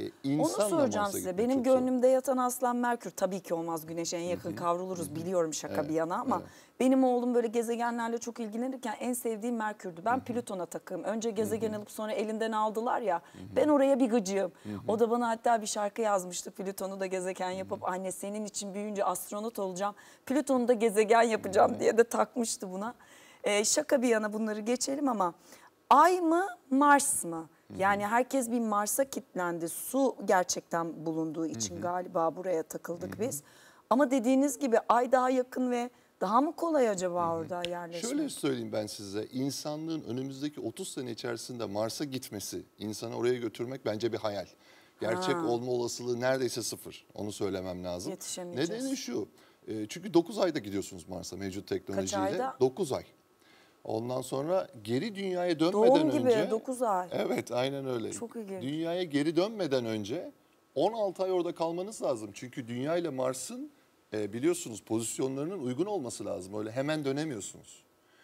E, insan Onu soracağım size. Benim gönlümde zor. yatan Aslan Merkür tabii ki olmaz Güneş'e en yakın kavruluruz biliyorum şaka evet, bir yana ama evet. benim oğlum böyle gezegenlerle çok ilgilenirken en sevdiğim Merkür'dü. Ben Plüton'a takığım. Önce gezegen alıp sonra elinden aldılar ya. Ben oraya bir gıcığım. O da bana hatta bir şarkı yazmıştı. Plüton'u da gezegen yapıp anne senin için büyüyünce astronot olacağım. Plüton'u da gezegen yapacağım diye de takmıştı buna. Ee, şaka bir yana bunları geçelim ama Ay mı Mars mı? Yani herkes bir Mars'a kilitlendi. Su gerçekten bulunduğu için galiba buraya takıldık biz. Ama dediğiniz gibi ay daha yakın ve daha mı kolay acaba orada yerleşmek? Şöyle söyleyeyim ben size. İnsanlığın önümüzdeki 30 sene içerisinde Mars'a gitmesi, insanı oraya götürmek bence bir hayal. Gerçek ha. olma olasılığı neredeyse sıfır. Onu söylemem lazım. Nedeni şu. E, çünkü 9 ayda gidiyorsunuz Mars'a mevcut teknolojiyle. Kaç ayda? 9 ay. Ondan sonra geri dünyaya dönmeden Doğum önce... Doğum gibi 9 ay. Evet aynen öyle. Çok ilginç. Dünyaya geri dönmeden önce 16 ay orada kalmanız lazım. Çünkü Dünya ile Mars'ın e, biliyorsunuz pozisyonlarının uygun olması lazım. Öyle hemen dönemiyorsunuz.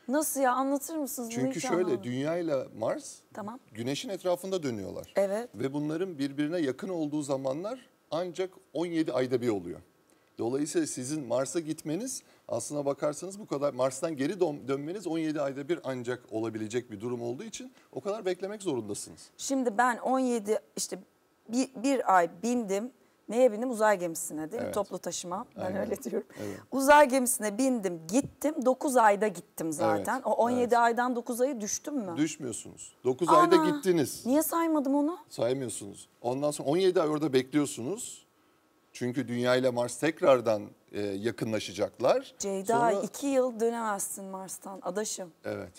Nasıl ya anlatır mısınız? Çünkü şöyle anlamadım. Dünya ile Mars tamam. Güneş'in etrafında dönüyorlar. Evet. Ve bunların birbirine yakın olduğu zamanlar ancak 17 ayda bir oluyor. Dolayısıyla sizin Mars'a gitmeniz aslına bakarsanız bu kadar Mars'tan geri dönmeniz 17 ayda bir ancak olabilecek bir durum olduğu için o kadar beklemek zorundasınız. Şimdi ben 17 işte bir, bir ay bindim. Neye bindim? Uzay gemisine değil mi? Toplu taşıma. Ben Aynen. öyle diyorum. Evet. Uzay gemisine bindim, gittim. 9 ayda gittim zaten. Evet. O 17 evet. aydan 9 ayı düştüm mü? Düşmüyorsunuz. 9 ayda gittiniz. Niye saymadım onu? Saymıyorsunuz. Ondan sonra 17 ay orada bekliyorsunuz. Çünkü Dünya ile Mars tekrardan e, yakınlaşacaklar. Ceyda Sonra... iki yıl dönemezsin Mars'tan adaşım. Evet.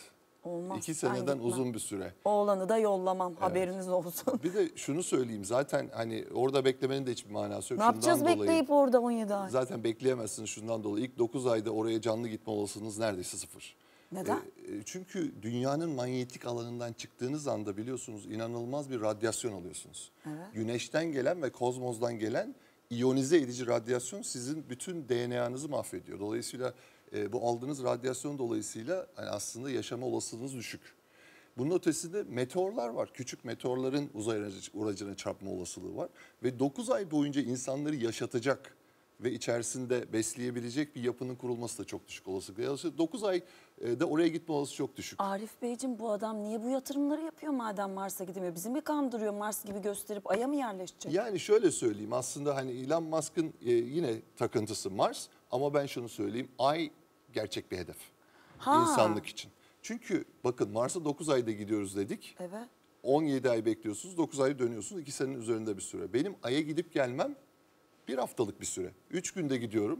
Olmaz. İki seneden uzun bir süre. Oğlanı da yollamam evet. haberiniz olsun. Bir de şunu söyleyeyim zaten hani orada beklemenin de hiçbir manası yok. Ne şundan yapacağız dolayı, bekleyip orada 17 ay? Zaten bekleyemezsiniz şundan dolayı. İlk 9 ayda oraya canlı gitme olasılığınız neredeyse sıfır. Neden? E, e, çünkü dünyanın manyetik alanından çıktığınız anda biliyorsunuz inanılmaz bir radyasyon alıyorsunuz. Evet. Güneşten gelen ve kozmozdan gelen iyonize edici radyasyon sizin bütün DNA'nızı mahvediyor. Dolayısıyla e, bu aldığınız radyasyon dolayısıyla yani e, aslında yaşama olasılığınız düşük. Bunun ötesinde meteorlar var. Küçük meteorların uzay aracına çarpma olasılığı var. Ve 9 ay boyunca insanları yaşatacak ve içerisinde besleyebilecek bir yapının kurulması da çok düşük olasılıkla. 9 ay e, da oraya gitme olasılığı çok düşük. Arif Beyciğim bu adam niye bu yatırımları yapıyor madem Mars'a gidemiyor? Bizi mi kandırıyor Mars gibi gösterip Ay'a mı yerleşecek? Yani şöyle söyleyeyim aslında hani Elon Musk'ın e, yine takıntısı Mars ama ben şunu söyleyeyim Ay gerçek bir hedef ha. insanlık için. Çünkü bakın Mars'a 9 ayda gidiyoruz dedik. Evet. 17 ay bekliyorsunuz, 9 ay dönüyorsunuz. 2 senenin üzerinde bir süre. Benim Ay'a gidip gelmem bir haftalık bir süre. Üç günde gidiyorum.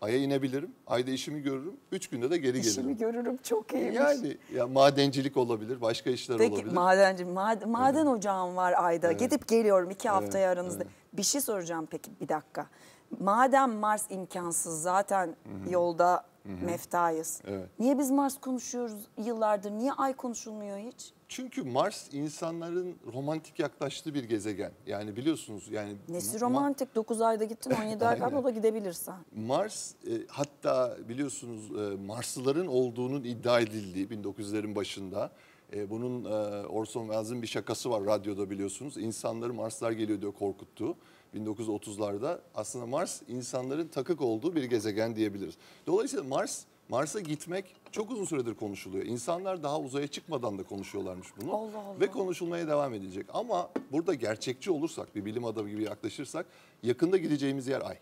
Ay'a inebilirim. Ayda işimi görürüm. Üç günde de geri işimi gelirim. İşimi görürüm çok iyiymiş. Yani ya madencilik olabilir. Başka işler Peki, olabilir. Peki madenci, mad maden evet. ocağım var ayda. Evet. Gidip geliyorum iki haftaya evet. aranızda. Evet. Bir şey soracağım peki bir dakika. Madem Mars imkansız zaten Hı -hı. yolda Hı-hı. meftayız. Evet. Niye biz Mars konuşuyoruz yıllardır? Niye ay konuşulmuyor hiç? Çünkü Mars insanların romantik yaklaştığı bir gezegen. Yani biliyorsunuz yani... Nesi romantik? 9 ayda gittin 17 ay kal o da gidebilirsen. Mars e, hatta biliyorsunuz e, Marslıların olduğunun iddia edildiği 1900'lerin başında. E, bunun e, Orson Welles'in bir şakası var radyoda biliyorsunuz. İnsanları Marslar geliyor diyor korkuttuğu. 1930'larda aslında Mars insanların takık olduğu bir gezegen diyebiliriz. Dolayısıyla Mars Mars'a gitmek çok uzun süredir konuşuluyor. İnsanlar daha uzaya çıkmadan da konuşuyorlarmış bunu. Allah Allah. Ve konuşulmaya devam edilecek. Ama burada gerçekçi olursak, bir bilim adamı gibi yaklaşırsak yakında gideceğimiz yer ay.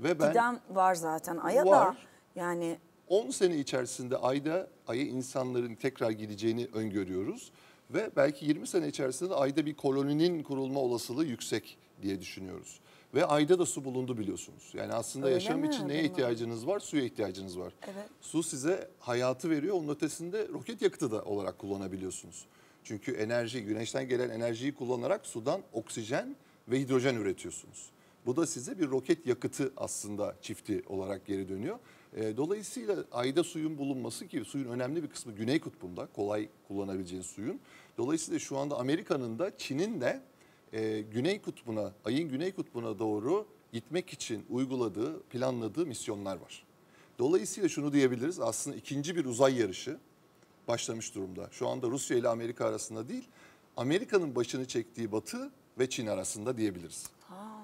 Ve ben Giden var zaten aya da yani 10 sene içerisinde ayda aya insanların tekrar gideceğini öngörüyoruz ve belki 20 sene içerisinde de ayda bir koloninin kurulma olasılığı yüksek diye düşünüyoruz. Ve ayda da su bulundu biliyorsunuz. Yani aslında Öyle yaşam mi? için neye ihtiyacınız var? Suya ihtiyacınız var. Evet. Su size hayatı veriyor. Onun ötesinde roket yakıtı da olarak kullanabiliyorsunuz. Çünkü enerji, güneşten gelen enerjiyi kullanarak sudan oksijen ve hidrojen üretiyorsunuz. Bu da size bir roket yakıtı aslında çifti olarak geri dönüyor. Dolayısıyla ayda suyun bulunması ki suyun önemli bir kısmı Güney Kutbu'nda kolay kullanabileceğiniz suyun Dolayısıyla şu anda Amerika'nın da Çin'in de e, Güney Kutbu'na, ayın Güney Kutbu'na doğru gitmek için uyguladığı, planladığı misyonlar var. Dolayısıyla şunu diyebiliriz aslında ikinci bir uzay yarışı başlamış durumda. Şu anda Rusya ile Amerika arasında değil, Amerika'nın başını çektiği Batı ve Çin arasında diyebiliriz.